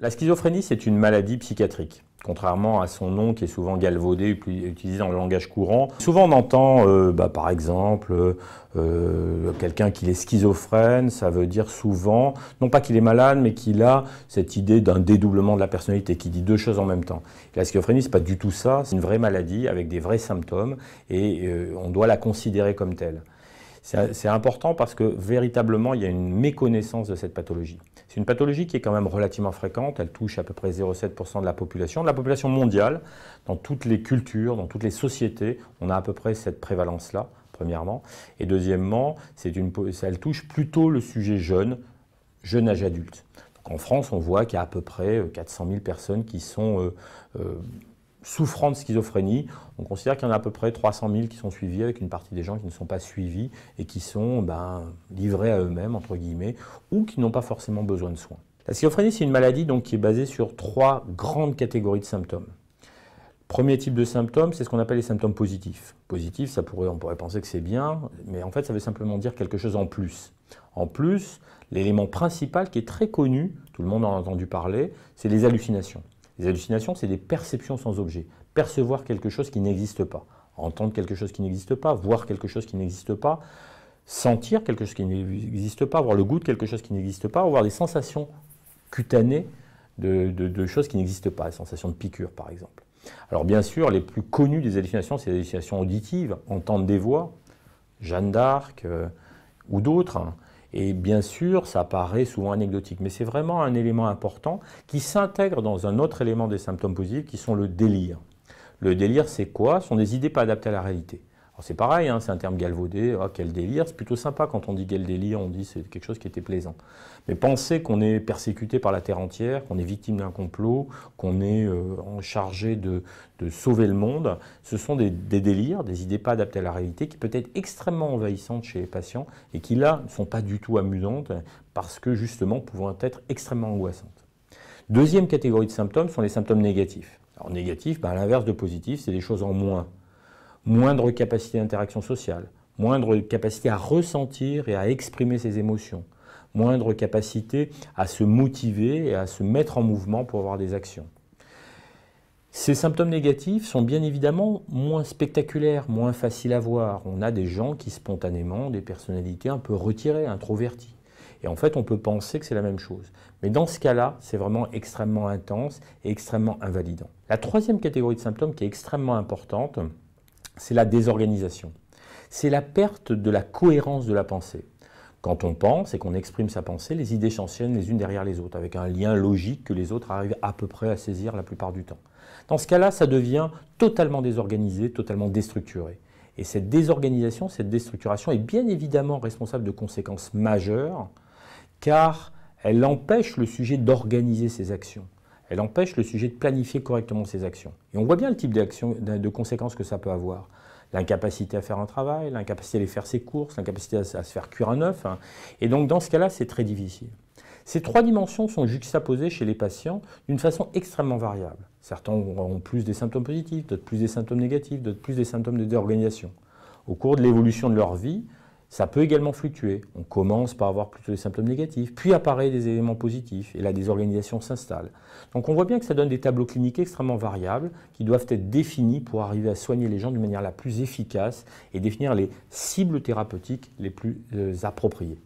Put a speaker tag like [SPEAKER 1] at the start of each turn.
[SPEAKER 1] La schizophrénie, c'est une maladie psychiatrique, contrairement à son nom qui est souvent galvaudé, et utilisé dans le langage courant. Souvent on entend, euh, bah, par exemple, euh, euh, quelqu'un qui est schizophrène, ça veut dire souvent, non pas qu'il est malade, mais qu'il a cette idée d'un dédoublement de la personnalité, qui dit deux choses en même temps. La schizophrénie, c'est pas du tout ça, c'est une vraie maladie avec des vrais symptômes, et on doit la considérer comme telle. C'est important parce que véritablement, il y a une méconnaissance de cette pathologie. C'est une pathologie qui est quand même relativement fréquente. Elle touche à peu près 0,7% de la population, de la population mondiale. Dans toutes les cultures, dans toutes les sociétés, on a à peu près cette prévalence-là, premièrement. Et deuxièmement, une, elle touche plutôt le sujet jeune, jeune âge adulte. en France, on voit qu'il y a à peu près 400 euh, 000 personnes qui sont... Euh, euh, souffrant de schizophrénie. On considère qu'il y en a à peu près 300 000 qui sont suivis, avec une partie des gens qui ne sont pas suivis et qui sont ben, livrés à eux-mêmes, entre guillemets, ou qui n'ont pas forcément besoin de soins. La schizophrénie, c'est une maladie donc, qui est basée sur trois grandes catégories de symptômes. Premier type de symptômes, c'est ce qu'on appelle les symptômes positifs. Positif, ça pourrait, on pourrait penser que c'est bien, mais en fait, ça veut simplement dire quelque chose en plus. En plus, l'élément principal qui est très connu, tout le monde en a entendu parler, c'est les hallucinations. Les hallucinations, c'est des perceptions sans objet. Percevoir quelque chose qui n'existe pas, entendre quelque chose qui n'existe pas, voir quelque chose qui n'existe pas, sentir quelque chose qui n'existe pas, avoir le goût de quelque chose qui n'existe pas, avoir des sensations cutanées de, choses qui n'existent pas, sensations de piqûre par exemple. Alors bien sûr, les plus connues des hallucinations, c'est les hallucinations auditives, entendre des voix, Jeanne d'Arc euh, ou d'autres. Hein. Et bien sûr, ça paraît souvent anecdotique, mais c'est vraiment un élément important qui s'intègre dans un autre élément des symptômes positifs qui sont le délire. Le délire, c'est quoi Ce sont des idées pas adaptées à la réalité c'est pareil, hein, c'est un terme galvaudé, ah, quel délire, c'est plutôt sympa quand on dit quel délire, on dit c'est quelque chose qui était plaisant. Mais penser qu'on est persécuté par la terre entière, qu'on est victime d'un complot, qu'on est euh, chargé de, sauver le monde, ce sont des, délires, des idées pas adaptées à la réalité, qui peuvent être extrêmement envahissantes chez les patients et qui là ne sont pas du tout amusantes parce que justement pouvant être extrêmement angoissantes. Deuxième catégorie de symptômes sont les symptômes négatifs. Alors négatif, ben, à l'inverse de positif, c'est des choses en moins moindre capacité d'interaction sociale, moindre capacité à ressentir et à exprimer ses émotions, moindre capacité à se motiver et à se mettre en mouvement pour avoir des actions. Ces symptômes négatifs sont bien évidemment moins spectaculaires, moins faciles à voir. On a des gens qui spontanément des personnalités un peu retirées, introverties. Et en fait, on peut penser que c'est la même chose. Mais dans ce cas-là, c'est vraiment extrêmement intense et extrêmement invalidant. La troisième catégorie de symptômes qui est extrêmement importante, c'est la désorganisation. C'est la perte de la cohérence de la pensée. Quand on pense et qu'on exprime sa pensée, les idées s'enchaînent les unes derrière les autres, avec un lien logique que les autres arrivent à peu près à saisir la plupart du temps. Dans ce cas-là, ça devient totalement désorganisé, totalement déstructuré. Et cette désorganisation, cette déstructuration est bien évidemment responsable de conséquences majeures, car elle empêche le sujet d'organiser ses actions. Elle empêche le sujet de planifier correctement ses actions. Et on voit bien le type de conséquences que ça peut avoir. L'incapacité à faire un travail, l'incapacité à aller faire ses courses, l'incapacité à, se faire cuire un œuf. Hein. Et donc dans ce cas-là, c'est très difficile. Ces trois dimensions sont juxtaposées chez les patients d'une façon extrêmement variable. Certains ont plus des symptômes positifs, d'autres plus des symptômes négatifs, d'autres plus des symptômes de déorganisation. Au cours de l'évolution de leur vie, ça peut également fluctuer. On commence par avoir plutôt des symptômes négatifs, puis apparaissent des éléments positifs, et la désorganisation s'installe. Donc on voit bien que ça donne des tableaux cliniques extrêmement variables, qui doivent être définis pour arriver à soigner les gens de manière la plus efficace et définir les cibles thérapeutiques les plus euh, appropriées.